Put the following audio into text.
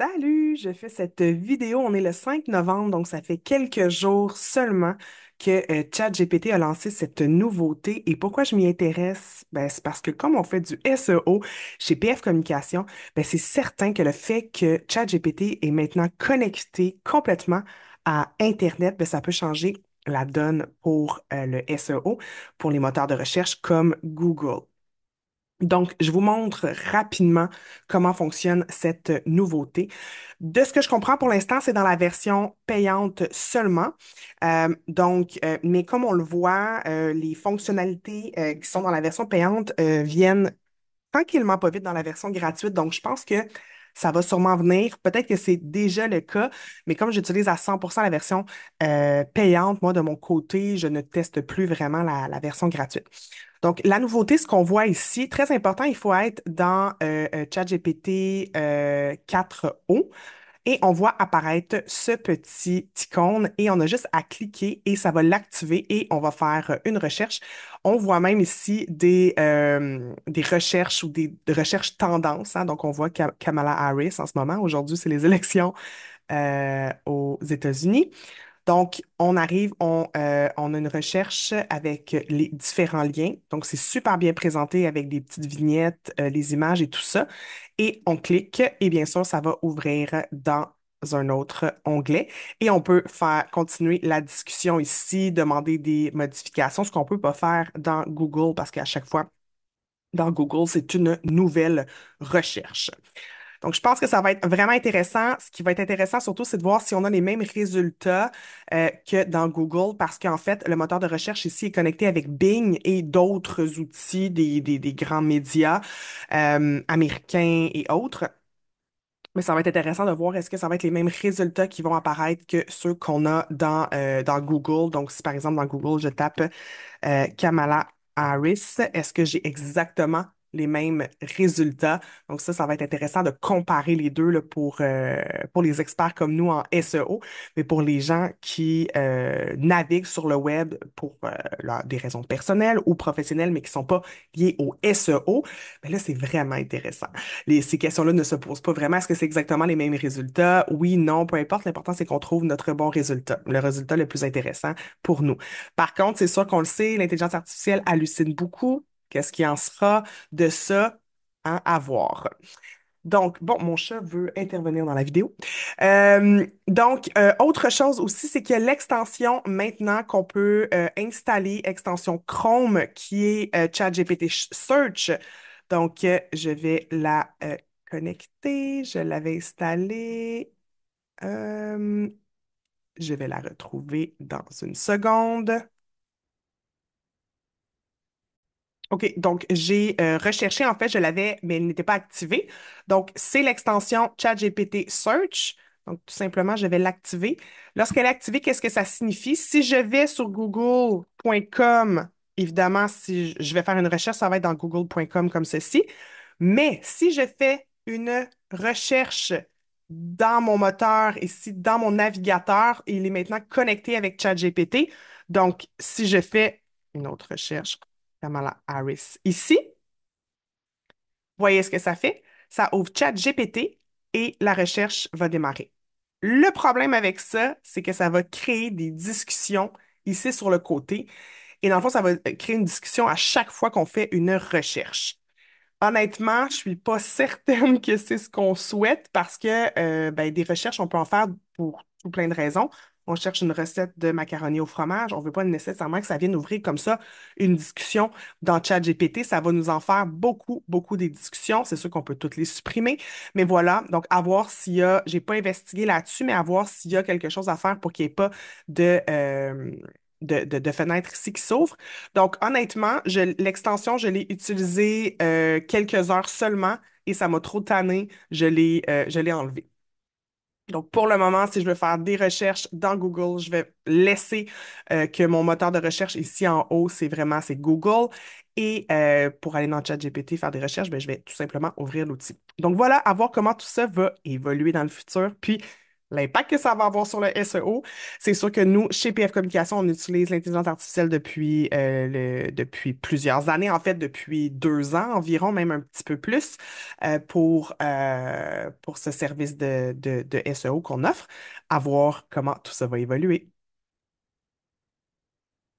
Salut, je fais cette vidéo. On est le 5 novembre, donc ça fait quelques jours seulement que euh, ChatGPT a lancé cette nouveauté. Et pourquoi je m'y intéresse? Ben, c'est parce que comme on fait du SEO chez PF Communication, ben, c'est certain que le fait que ChatGPT est maintenant connecté complètement à Internet, ben, ça peut changer la donne pour euh, le SEO, pour les moteurs de recherche comme Google. Donc, je vous montre rapidement comment fonctionne cette nouveauté. De ce que je comprends pour l'instant, c'est dans la version payante seulement. Euh, donc, euh, mais comme on le voit, euh, les fonctionnalités qui sont dans la version payante viennent tranquillement pas vite dans la version gratuite. Donc, je pense que ça va sûrement venir. Peut-être que c'est déjà le cas, mais comme j'utilise à 100% la version payante, moi, de mon côté, je ne teste plus vraiment la version gratuite. Donc, la nouveauté, ce qu'on voit ici, très important, il faut être dans euh, euh ChatGPT euh, 4O. Et on voit apparaître ce petit icône et on a juste à cliquer et ça va l'activer et on va faire une recherche. On voit même ici des, euh, des recherches ou des, recherches tendances. Hein. Donc, on voit Kamala Harris en ce moment. Aujourd'hui, c'est les élections euh, aux États-Unis. Donc, on arrive, euh, on, a une recherche avec les différents liens. Donc, c'est super bien présenté avec des petites vignettes, euh, les images et tout ça. Et on clique et bien sûr, ça va ouvrir dans un autre onglet et on peut faire continuer la discussion ici, demander des modifications, ce qu'on peut pas faire dans Google parce qu'à chaque fois, dans Google, c'est une nouvelle recherche. Donc, je pense que ça va être vraiment intéressant. Ce qui va être intéressant surtout, c'est de voir si on a les mêmes résultats euh, que dans Google, parce qu'en fait, le moteur de recherche ici est connecté avec Bing et d'autres outils des, grands médias euh, américains et autres. Mais ça va être intéressant de voir est-ce que ça va être les mêmes résultats qui vont apparaître que ceux qu'on a dans, euh, dans Google. Donc, si par exemple dans Google, je tape Kamala Harris, est-ce que j'ai exactement les mêmes résultats. Donc ça, ça va être intéressant de comparer les deux là, pour, euh, pour les experts comme nous en SEO, mais pour les gens qui euh, naviguent sur le web pour euh, des raisons personnelles ou professionnelles, mais qui ne sont pas liées au SEO, ben là, c'est vraiment intéressant. Les, ces questions-là ne se posent pas vraiment. Est-ce que c'est exactement les mêmes résultats? Oui, non, peu importe. L'important, c'est qu'on trouve notre bon résultat, le résultat le plus intéressant pour nous. Par contre, c'est sûr qu'on le sait, l'intelligence artificielle hallucine beaucoup Qu'est-ce qui en sera de ça à avoir? Donc, bon, mon chat veut intervenir dans la vidéo. Euh, donc, euh, autre chose aussi, c'est que l'extension maintenant qu'on peut euh, installer, extension Chrome, qui est ChatGPT Search. Donc, je vais la connecter. Je l'avais installée. je vais la retrouver dans une seconde. OK, donc j'ai euh, recherché, en fait, je l'avais, mais elle n'était pas activée. Donc, c'est l'extension ChatGPT Search. Donc, tout simplement, je vais l'activer. Lorsqu'elle est activée, qu'est-ce que ça signifie? Si je vais sur google.com, évidemment, si je vais faire une recherche, ça va être dans google.com comme ceci. Mais si je fais une recherche dans mon moteur, ici, dans mon navigateur, il est maintenant connecté avec ChatGPT. Donc, si je fais une autre recherche, ici, Harris. Ici, voyez ce que ça fait. Ça ouvre chat GPT et la recherche va démarrer. Le problème avec ça, c'est que ça va créer des discussions ici sur le côté. Et dans le fond, ça va euh, créer une discussion à chaque fois qu'on fait une recherche. Honnêtement, je suis pas certaine que c'est ce qu'on souhaite parce que euh, ben, des recherches, on peut en faire pour tout plein de raisons on cherche une recette de macaroni au fromage, on ne veut pas nécessairement que ça vienne ouvrir comme ça une discussion dans ChatGPT. Ça va nous en faire beaucoup, beaucoup des discussions. C'est sûr qu'on peut toutes les supprimer, mais voilà. Donc, à voir s'il y a, j'ai pas investigué là-dessus, mais à voir s'il y a quelque chose à faire pour qu'il n'y ait pas euh, de. de, fenêtres ici qui s'ouvre. Donc, honnêtement, l'extension, je l'ai utilisée euh, quelques heures seulement et ça m'a trop tanné. Euh, je l'ai enlevée. Donc, pour le moment, si je veux faire des recherches dans Google, je vais laisser euh, que mon moteur de recherche ici en haut, c'est vraiment c'est Google. Et euh, pour aller dans ChatGPT, faire des recherches, ben, je vais tout simplement ouvrir l'outil. Donc, voilà, à voir comment tout ça va évoluer dans le futur. Puis, l'impact que ça va avoir sur le SEO. C'est sûr que nous, chez PF Communication, on utilise l'intelligence artificielle depuis, euh, depuis plusieurs années, en fait, depuis deux ans environ, même un petit peu plus, euh, pour, euh, pour ce service de, de, de SEO qu'on offre, à voir comment tout ça va évoluer.